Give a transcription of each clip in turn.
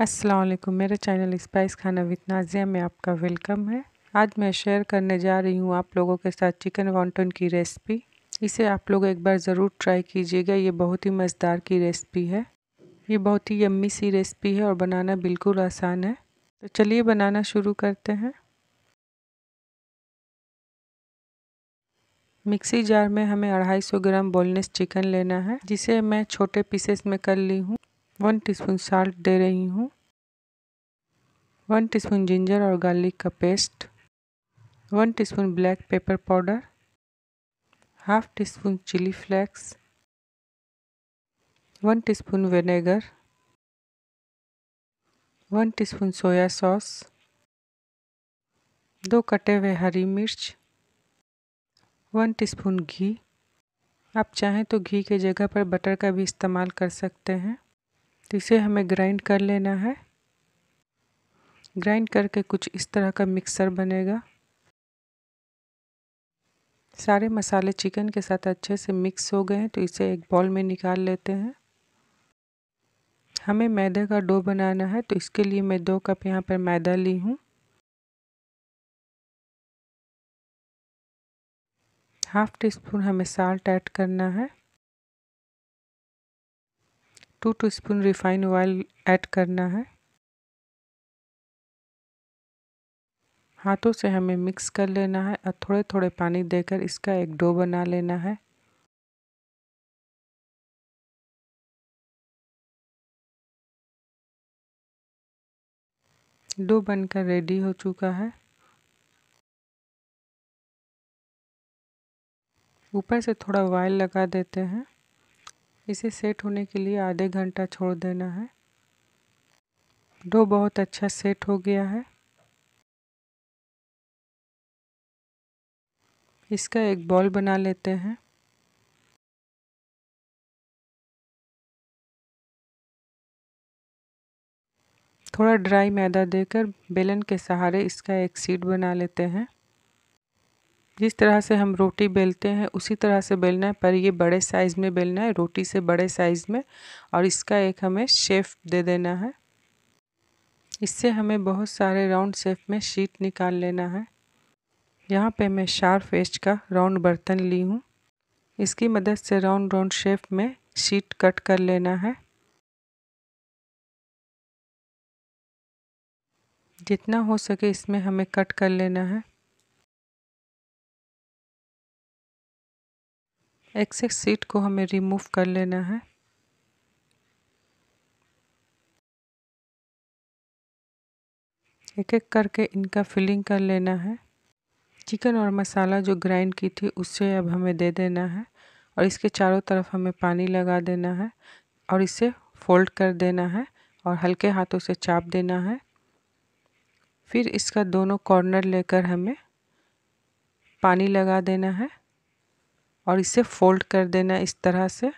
अस्सलाम मेरे channel spice Khana with Nazia में आपका वेलकम है आज मैं शेयर करने जा रही हूँ आप लोगों के साथ चिकन वॉन्टन की रेसिपी इसे आप लोग एक बार ज़रूर ट्राई कीजिएगा ये बहुत ही मज़ेदार की रेसिपी है ये बहुत ही यम्मी सी रेसिपी है और बनाना बिल्कुल आसान है तो चलिए बनाना शुरू करते हैं मिक्सी जार में हमें अढ़ाई सौ ग्राम बोनलेस चिकन लेना है जिसे मैं छोटे पीसेस में कर ली हूँ वन टीस्पून साल्ट दे रही हूँ वन टीस्पून जिंजर और गार्लिक का paste one teaspoon black pepper powder half teaspoon chilli flakes one teaspoon vinegar one teaspoon soya sauce दो कटे हुए हरी मिर्च वन टीस्पून घी आप चाहें तो घी के जगह पर बटर का भी इस्तेमाल कर सकते हैं तो इसे हमें ग्राइंड कर लेना है ग्राइंड करके कुछ इस तरह का मिक्सर बनेगा सारे मसाले चिकन के साथ अच्छे से मिक्स हो गए हैं तो इसे एक बॉल में निकाल लेते हैं हमें मैदे का डो बनाना है तो इसके लिए मैं दो कप यहाँ पर मैदा ली हूँ हाफ टी स्पून हमें साल्ट ऐड करना है two two spoon refine oil add करना है हाथों से हमें मिक्स कर लेना है और थोड़े थोड़े पानी देकर इसका एक डो बना लेना है डो बनकर रेडी हो चुका है ऊपर से थोड़ा वायल लगा देते हैं इसे सेट होने के लिए आधे घंटा छोड़ देना है डो बहुत अच्छा सेट हो गया है इसका एक बॉल बना लेते हैं थोड़ा ड्राई मैदा देकर बेलन के सहारे इसका एक सीट बना लेते हैं जिस तरह से हम रोटी बेलते हैं उसी तरह से बेलना है पर ये बड़े साइज़ में बेलना है रोटी से बड़े साइज़ में और इसका एक हमें शेप दे देना है इससे हमें बहुत सारे राउंड शेप में शीट निकाल लेना है यहाँ पे मैं शार्प एज का राउंड बर्तन ली हूँ इसकी मदद से राउंड राउंड शेप में शीट कट कर लेना है जितना हो सके इसमें हमें कट कर लेना है एक्सेस सीट को हमें रिमूव कर लेना है एक एक करके इनका फिलिंग कर लेना है चिकन और मसाला जो ग्राइंड की थी उससे अब हमें दे देना है और इसके चारों तरफ हमें पानी लगा देना है और इसे फोल्ड कर देना है और हल्के हाथों से चाप देना है फिर इसका दोनों कॉर्नर लेकर हमें पानी लगा देना है और इसे फोल्ड कर देना इस तरह से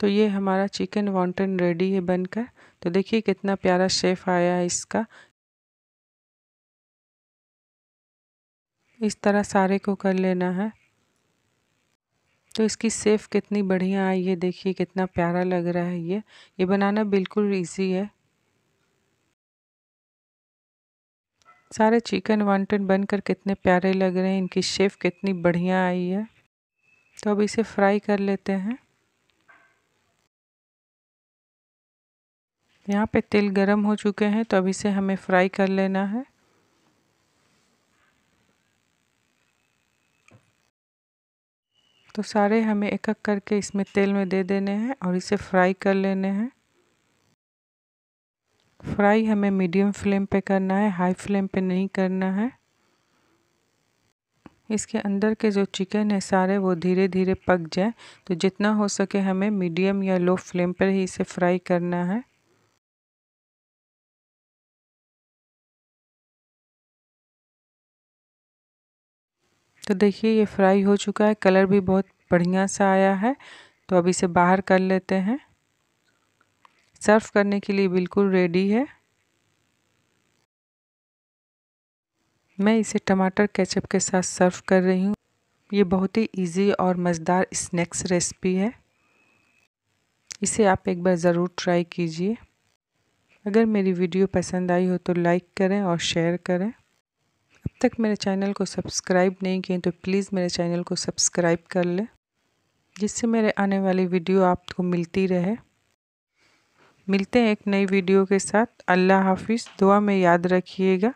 तो ये हमारा चिकन वॉन्टन रेडी है बनकर तो देखिए कितना प्यारा शेप आया है इसका इस तरह सारे को कर लेना है तो इसकी सेफ कितनी बढ़िया आई है देखिए कितना प्यारा लग रहा है ये ये बनाना बिल्कुल इजी है सारे चिकन वांटेड बनकर कितने प्यारे लग रहे हैं इनकी शेप कितनी बढ़िया आई है तो अब इसे फ्राई कर लेते हैं यहाँ पे तेल गरम हो चुके हैं तो अब इसे हमें फ्राई कर लेना है तो सारे हमें एक एक करके इसमें तेल में दे देने हैं और इसे फ्राई कर लेने हैं फ्राई हमें मीडियम फ्लेम पे करना है हाई फ्लेम पे नहीं करना है इसके अंदर के जो चिकन है सारे वो धीरे धीरे पक जाए तो जितना हो सके हमें मीडियम या लो फ्लेम पर ही इसे फ्राई करना है तो देखिए ये फ्राई हो चुका है कलर भी बहुत बढ़िया सा आया है तो अब इसे बाहर कर लेते हैं सर्व करने के लिए बिल्कुल रेडी है मैं इसे टमाटर केचप के साथ सर्व कर रही हूँ ये बहुत ही इजी और मज़ेदार स्नैक्स रेसिपी है इसे आप एक बार ज़रूर ट्राई कीजिए अगर मेरी वीडियो पसंद आई हो तो लाइक करें और शेयर करें अब तक मेरे चैनल को सब्सक्राइब नहीं किए तो प्लीज़ मेरे चैनल को सब्सक्राइब कर लें जिससे मेरे आने वाली वीडियो आपको मिलती रहे मिलते हैं एक नई वीडियो के साथ अल्लाह हाफिज़ दुआ में याद रखिएगा